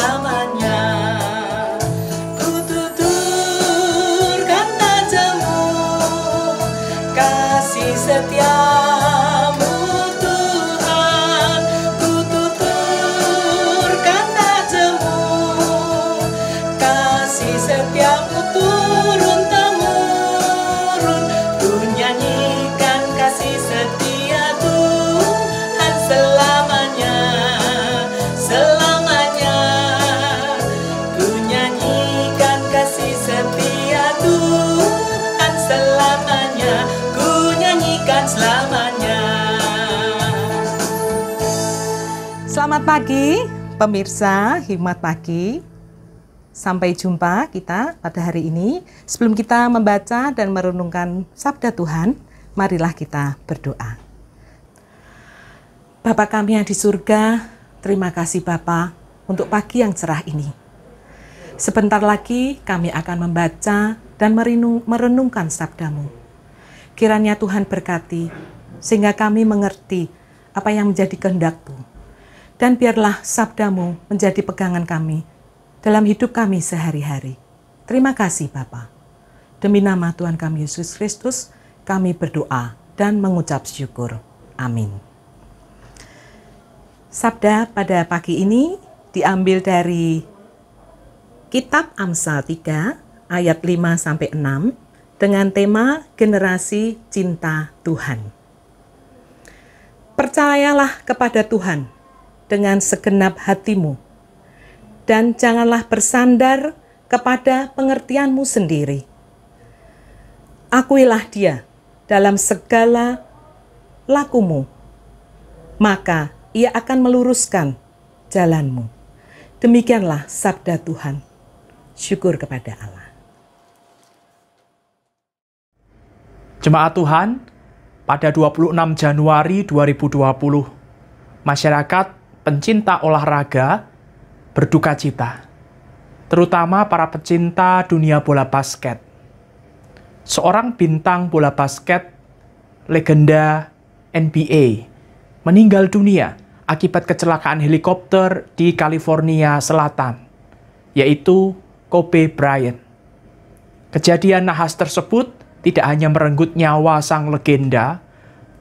programa. ku nyanyikan selamanya. Selamat pagi, pemirsa Himat Pagi. Sampai jumpa kita pada hari ini. Sebelum kita membaca dan merenungkan sabda Tuhan, marilah kita berdoa. Bapa kami yang di surga, terima kasih Bapa untuk pagi yang cerah ini. Sebentar lagi kami akan membaca dan merenungkan sabdamu. Kiranya Tuhan berkati, sehingga kami mengerti apa yang menjadi kehendak-Mu. Dan biarlah sabdamu menjadi pegangan kami dalam hidup kami sehari-hari. Terima kasih Bapa. Demi nama Tuhan kami Yesus Kristus, kami berdoa dan mengucap syukur. Amin. Sabda pada pagi ini diambil dari Kitab Amsal 3 ayat 5 sampai 6 dengan tema Generasi Cinta Tuhan. Percayalah kepada Tuhan dengan segenap hatimu, dan janganlah bersandar kepada pengertianmu sendiri. Akuilah Dia dalam segala lakumu, maka Ia akan meluruskan jalanmu. Demikianlah sabda Tuhan. Syukur kepada Allah. Jemaat Tuhan, pada 26 Januari 2020, masyarakat pencinta olahraga berduka cita, terutama para pecinta dunia bola basket. Seorang bintang bola basket, legenda NBA, meninggal dunia akibat kecelakaan helikopter di California Selatan, yaitu Kobe Bryant. Kejadian nahas tersebut tidak hanya merenggut nyawa sang legenda,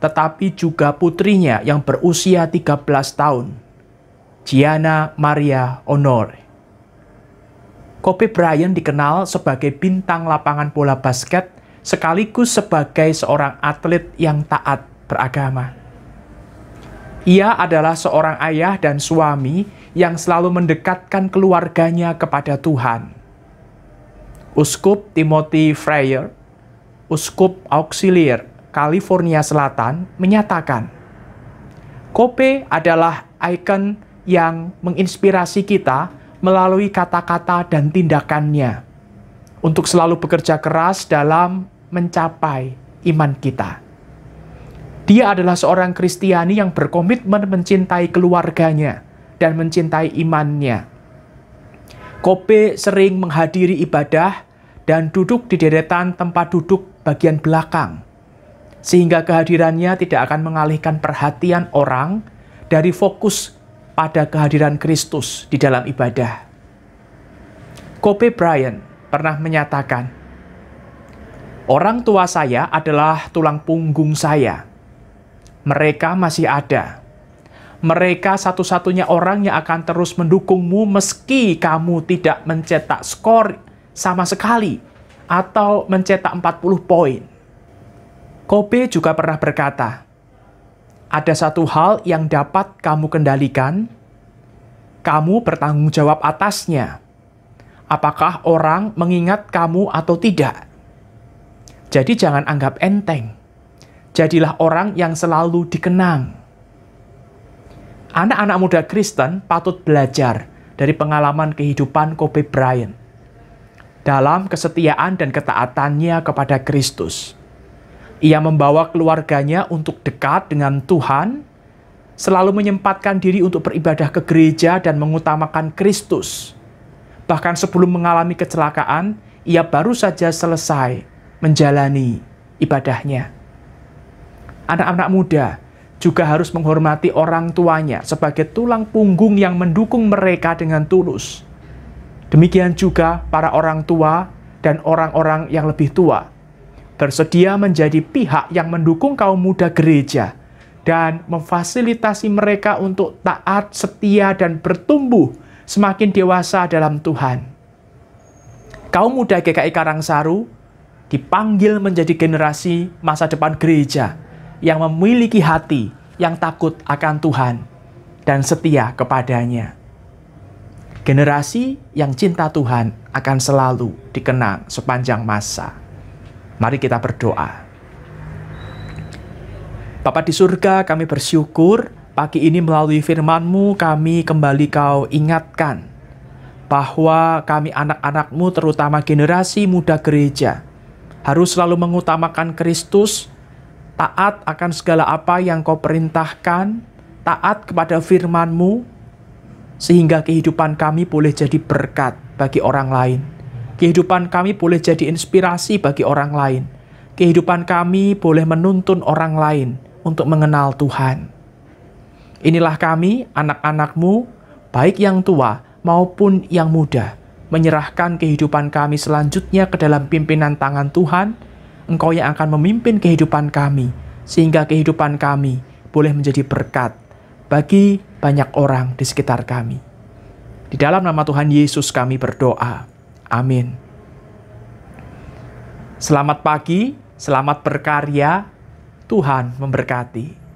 tetapi juga putrinya yang berusia 13 tahun, Gianna Maria Onore. Kobe Bryant dikenal sebagai bintang lapangan bola basket sekaligus sebagai seorang atlet yang taat beragama. Ia adalah seorang ayah dan suami yang selalu mendekatkan keluarganya kepada Tuhan. Uskup Timothy Freyer Uskup Auxiliar California Selatan menyatakan, Kope adalah ikon yang menginspirasi kita melalui kata-kata dan tindakannya untuk selalu bekerja keras dalam mencapai iman kita. Dia adalah seorang Kristiani yang berkomitmen mencintai keluarganya dan mencintai imannya. Kope sering menghadiri ibadah dan duduk di deretan tempat duduk bagian belakang, sehingga kehadirannya tidak akan mengalihkan perhatian orang dari fokus pada kehadiran Kristus di dalam ibadah. Kobe Bryant pernah menyatakan, "Orang tua saya adalah tulang punggung saya. Mereka masih ada." mereka satu-satunya orang yang akan terus mendukungmu meski kamu tidak mencetak skor sama sekali atau mencetak 40 poin. Kobe juga pernah berkata, ada satu hal yang dapat kamu kendalikan, kamu bertanggung jawab atasnya. Apakah orang mengingat kamu atau tidak? Jadi jangan anggap enteng. Jadilah orang yang selalu dikenang. Anak-anak muda Kristen patut belajar dari pengalaman kehidupan Kobe Bryant dalam kesetiaan dan ketaatannya kepada Kristus. Ia membawa keluarganya untuk dekat dengan Tuhan, selalu menyempatkan diri untuk beribadah ke gereja dan mengutamakan Kristus. Bahkan sebelum mengalami kecelakaan, ia baru saja selesai menjalani ibadahnya. Anak-anak muda juga harus menghormati orang tuanya sebagai tulang punggung yang mendukung mereka dengan tulus Demikian juga para orang tua dan orang-orang yang lebih tua bersedia menjadi pihak yang mendukung kaum muda gereja dan memfasilitasi mereka untuk taat, setia, dan bertumbuh semakin dewasa dalam Tuhan. Kaum muda GKI Karangsaru dipanggil menjadi generasi masa depan gereja yang memiliki hati yang takut akan Tuhan dan setia kepadanya. Generasi yang cinta Tuhan akan selalu dikenang sepanjang masa. Mari kita berdoa. Bapak di surga, kami bersyukur pagi ini melalui firman-Mu kami kembali kau ingatkan bahwa kami anak-anakmu terutama generasi muda gereja harus selalu mengutamakan Kristus, taat akan segala apa yang kau perintahkan, taat kepada firman-Mu, sehingga kehidupan kami boleh jadi berkat bagi orang lain. Kehidupan kami boleh jadi inspirasi bagi orang lain. Kehidupan kami boleh menuntun orang lain untuk mengenal Tuhan. Inilah kami, anak-anakmu, baik yang tua maupun yang muda, menyerahkan kehidupan kami selanjutnya ke dalam pimpinan tangan Tuhan, Engkau yang akan memimpin kehidupan kami, sehingga kehidupan kami boleh menjadi berkat bagi banyak orang di sekitar kami. Di dalam nama Tuhan Yesus kami berdoa. Amin. Selamat pagi, selamat berkarya. Tuhan memberkati.